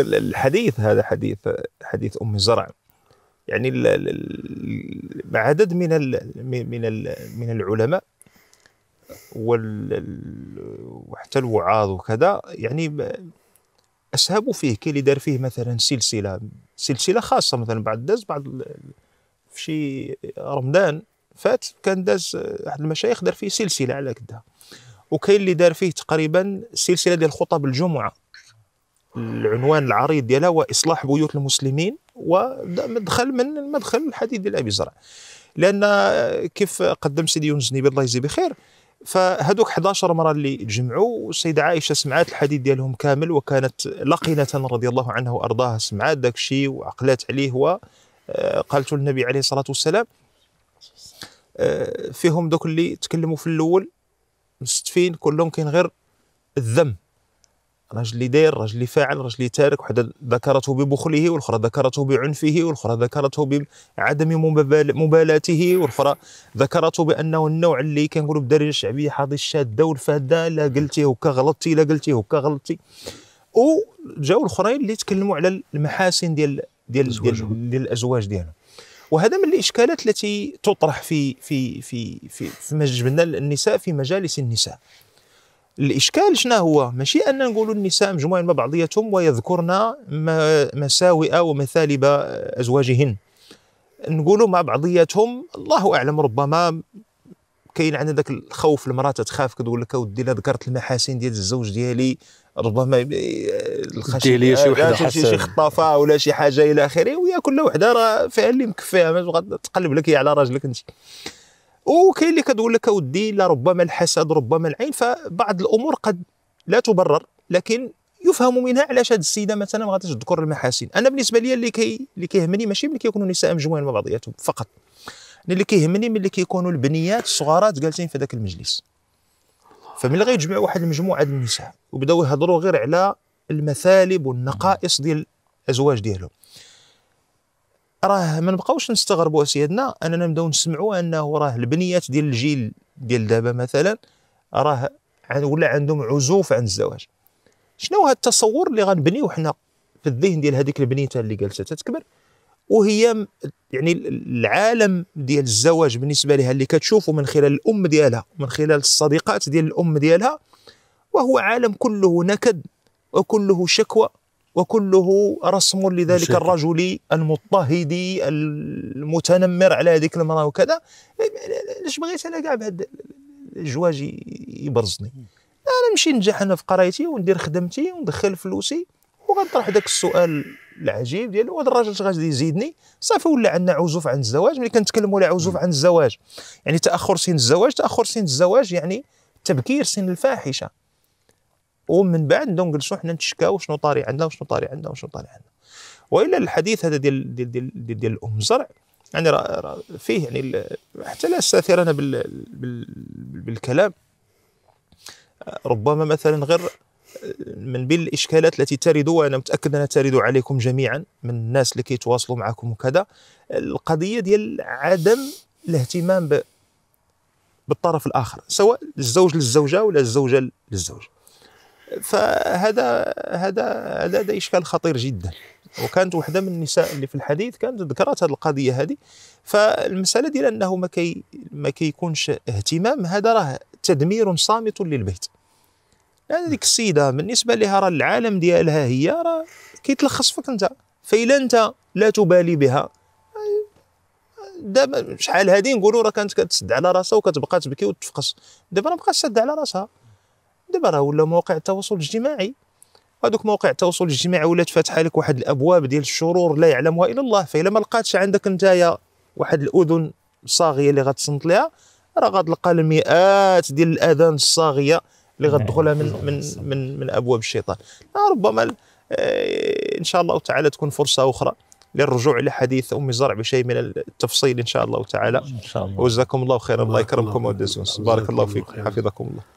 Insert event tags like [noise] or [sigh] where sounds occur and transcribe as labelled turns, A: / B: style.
A: الحديث هذا حديث حديث ام زرع يعني عدد من من ال من العلماء وحتى الوعاظ وكذا يعني اسهبوا فيه كاين اللي دار فيه مثلا سلسله سلسله خاصه مثلا بعد داز بعض في شي رمضان فات كان داز واحد المشايخ دار فيه سلسله على كده وكاين اللي دار فيه تقريبا سلسله ديال خطب الجمعه العنوان العريض ديالها هو اصلاح بيوت المسلمين وده مدخل من المدخل الحديث ديال ابي زرع لان كيف قدم سيدي يونس نبي الله يجزيه بخير فهذوك 11 مره اللي تجمعوا السيده عائشه سمعات الحديث ديالهم كامل وكانت لقنه رضي الله عنها وارضاها سمعات داك الشيء وعقلات عليه وقالت آه، قالت للنبي عليه الصلاه والسلام آه، فيهم دوك اللي تكلموا في الاول مستفين كلهم كاين غير الذم اللي داير اللي فاعل اللي تارك وحده ذكرته ببخله والاخرى ذكرته بعنفه والاخرى ذكرته بعدم مبالاته والاخرى ذكرته بانه النوع اللي كنقولوا بالدارجه الشعبيه حاضي الشاده والفاده لا قلتي هكا غلطتي لا قلتي هكا غلطتي وجاو الاخرين اللي تكلموا على المحاسن ديال ديال ديال, ديال الازواج ديالهم وهذا من الاشكالات التي تطرح في في في في, في, في ما النساء في مجالس النساء الاشكال شنو هو ماشي ان نقولوا النساء مجموعين مع بعضياتهم ويذكرن مساوئ ومثالب ازواجهن نقولوا مع بعضياتهم الله اعلم ربما كاين عندنا ذاك الخوف المراه تتخاف كتقول لك اودي لا ذكرت المحاسن ديال الزوج ديالي ربما الخشيه ديالي شي وحده حسن شي خطافه ولا شي حاجه الى اخره ويا كل وحده راه فعلا اللي مكفيها تقلب لك على راجلك انت وكاين اللي كتقول لك اودي ربما الحسد ربما العين فبعض الامور قد لا تبرر لكن يفهم منها علاش هذه السيده مثلا ما غاديش تذكر المحاسن انا بالنسبه لي اللي كي اللي كيهمني ماشي ملي كيكونوا النساء مجموعين مع بعضياتهم فقط انا اللي كيهمني ملي كيكونوا البنيات الصغارات جالسين في ذاك المجلس فملي غيجمع واحد المجموعه ديال النساء وبداو يهضروا غير على المثالب والنقائص ديال الازواج ديالهم راه ما نبقاوش نستغربوا سيدنا اننا نبداو نسمعوا انه راه البنيات ديال الجيل ديال دابا مثلا راه ولا عندهم عزوف عن الزواج شنو هذا التصور اللي غنبنيو حنا في الذهن ديال هذيك البنيته اللي جالسه تتكبر وهي يعني العالم ديال الزواج بالنسبه لها اللي كتشوفه من خلال الام ديالها ومن خلال الصديقات ديال الام ديالها وهو عالم كله نكد وكله شكوى وكله رسم لذلك مشاكل. الرجل المضطهد المتنمر على هذيك المراه وكذا علاش بغيت انا كاع بهذا الجواج يبرزني انا نمشي ننجح انا في قرايتي وندير خدمتي وندخل فلوسي وغنطرح ذاك السؤال العجيب ديال هذا الراجل اش غادي يزيدني صافي ولا عندنا عزوف عن الزواج ملي كنتكلموا على عزوف عن الزواج يعني تاخر سن الزواج تاخر سن الزواج يعني تبكير سن الفاحشه ومن بعد بداو نجلسوا حنا نتشكاو شنو طاري عندنا وشنو طاري عندنا وشنو طاري عندنا والا الحديث هذا ديال ديال ديال, ديال, ديال الام زرع يعني را را فيه يعني حتى لا استاثر انا بال بال بالكلام ربما مثلا غير من بين الاشكالات التي ترد وانا متاكد انها ترد عليكم جميعا من الناس اللي كيتواصلوا معكم وكذا القضيه ديال عدم الاهتمام بالطرف الاخر سواء الزوج للزوجه ولا الزوجه للزوج فهذا هذا هذا هذا اشكال خطير جدا وكانت وحده من النساء اللي في الحديث كانت ذكرت هذه القضيه هذه فالمساله ديال انه ما كي ما كيكونش اهتمام هذا راه تدمير صامت للبيت لان ديك السيده بالنسبه لها راه العالم ديالها هي راه كيتلخص فيك انت فاذا انت لا تبالي بها دابا شحال هذه نقولوا راه كانت كتسد على راسها وكتبقى تبكي وتفقس دابا راه بقات تسد على راسها دابا راه ولا مواقع التواصل الاجتماعي هذوك مواقع التواصل الاجتماعي ولات فاتحه لك واحد الابواب ديال الشرور لا يعلمها الا الله فإذا ما لقاتش عندك نتايا واحد الاذن صاغيه اللي غتصنت ليها راه غتلقى المئات ديال الاذان الصاغيه اللي غتدخلها من [laughs] من من من ابواب الشيطان آه، ربما آه، ان شاء الله تعالى تكون فرصه اخرى للرجوع الى حديث ام الزرع بشيء من التفصيل ان شاء الله تعالى ان شاء الله وجزاكم الله خيرا الله يكرمكم ويدزكم بارك الله فيكم حفظكم الله